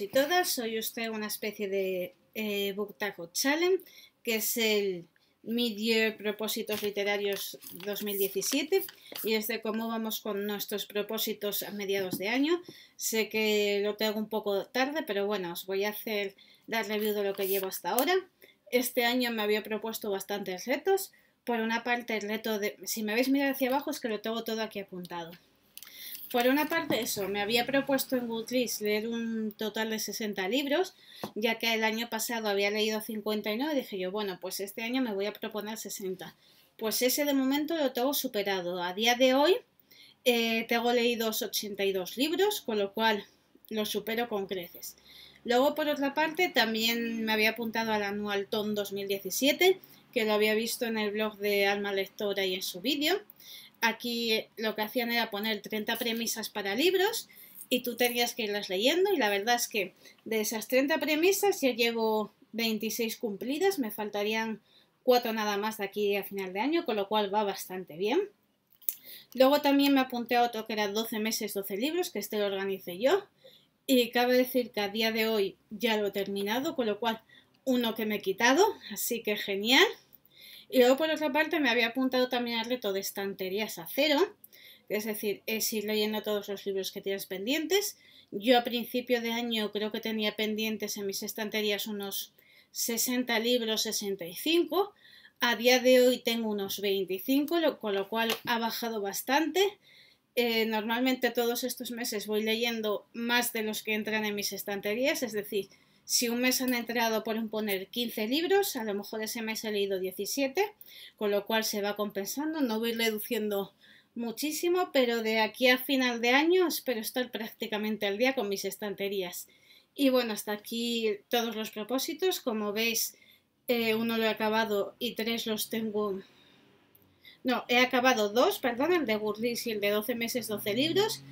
y todas, soy usted una especie de eh, Book Taco Challenge, que es el Mid-Year Propósitos Literarios 2017 y es de cómo vamos con nuestros propósitos a mediados de año. Sé que lo tengo un poco tarde, pero bueno, os voy a hacer la review de lo que llevo hasta ahora. Este año me había propuesto bastantes retos. Por una parte, el reto de... Si me habéis mirado hacia abajo es que lo tengo todo aquí apuntado. Por una parte eso, me había propuesto en Goodreads leer un total de 60 libros, ya que el año pasado había leído 59 y dije yo, bueno, pues este año me voy a proponer 60. Pues ese de momento lo tengo superado. A día de hoy eh, tengo leídos 82 libros, con lo cual lo supero con creces. Luego, por otra parte, también me había apuntado al anual Tom 2017, que lo había visto en el blog de Alma Lectora y en su vídeo. Aquí lo que hacían era poner 30 premisas para libros y tú tenías que irlas leyendo y la verdad es que de esas 30 premisas ya llevo 26 cumplidas, me faltarían 4 nada más de aquí a final de año, con lo cual va bastante bien. Luego también me apunté a otro que era 12 meses, 12 libros, que este lo organicé yo. Y cabe decir que a día de hoy ya lo he terminado, con lo cual uno que me he quitado, así que genial. Y luego, por otra parte, me había apuntado también al reto de estanterías a cero, es decir, es ir leyendo todos los libros que tienes pendientes. Yo a principio de año creo que tenía pendientes en mis estanterías unos 60 libros, 65. A día de hoy tengo unos 25, con lo cual ha bajado bastante. Eh, normalmente todos estos meses voy leyendo más de los que entran en mis estanterías, es decir, si un mes han entrado por poner 15 libros, a lo mejor ese mes he leído 17, con lo cual se va compensando, no voy reduciendo muchísimo, pero de aquí a final de año espero estar prácticamente al día con mis estanterías. Y bueno, hasta aquí todos los propósitos. Como veis, eh, uno lo he acabado y tres los tengo. No, he acabado dos, perdón, el de Gurlis y el de 12 meses, 12 libros.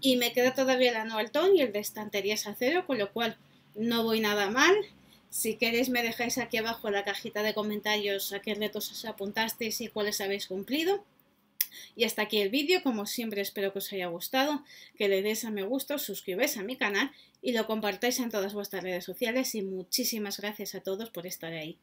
Y me queda todavía el anual ton y el de estanterías a cero, con lo cual no voy nada mal. Si queréis me dejáis aquí abajo en la cajita de comentarios a qué retos os apuntasteis y cuáles habéis cumplido. Y hasta aquí el vídeo, como siempre espero que os haya gustado, que le deis a me gusta, suscribáis a mi canal y lo compartáis en todas vuestras redes sociales y muchísimas gracias a todos por estar ahí.